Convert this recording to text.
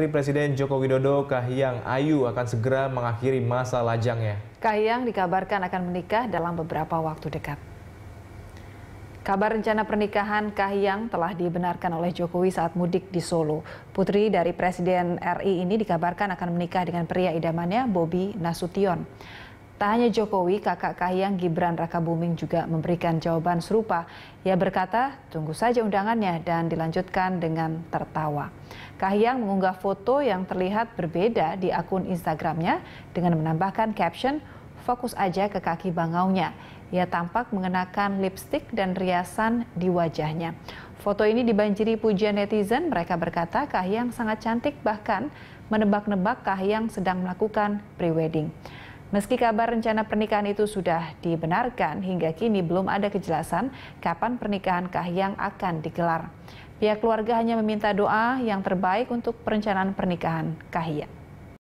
Putri Presiden Joko Widodo Kahiyang Ayu akan segera mengakhiri masa lajangnya. Kahiyang dikabarkan akan menikah dalam beberapa waktu dekat. Kabar rencana pernikahan Kahiyang telah dibenarkan oleh Jokowi saat mudik di Solo. Putri dari Presiden RI ini dikabarkan akan menikah dengan pria idamannya Bobby Nasution. Tak hanya Jokowi, kakak Kahiyang Gibran Raka Buming juga memberikan jawaban serupa. Ia berkata, tunggu saja undangannya dan dilanjutkan dengan tertawa. Kahiyang mengunggah foto yang terlihat berbeda di akun Instagramnya dengan menambahkan caption, fokus aja ke kaki bangaunya. Ia tampak mengenakan lipstik dan riasan di wajahnya. Foto ini dibanjiri pujian netizen. Mereka berkata Kahiyang sangat cantik bahkan menebak-nebak Kahiyang sedang melakukan pre-wedding. Meski kabar rencana pernikahan itu sudah dibenarkan, hingga kini belum ada kejelasan kapan pernikahan Kahiyang akan digelar. Pihak keluarga hanya meminta doa yang terbaik untuk perencanaan pernikahan Kahiyang.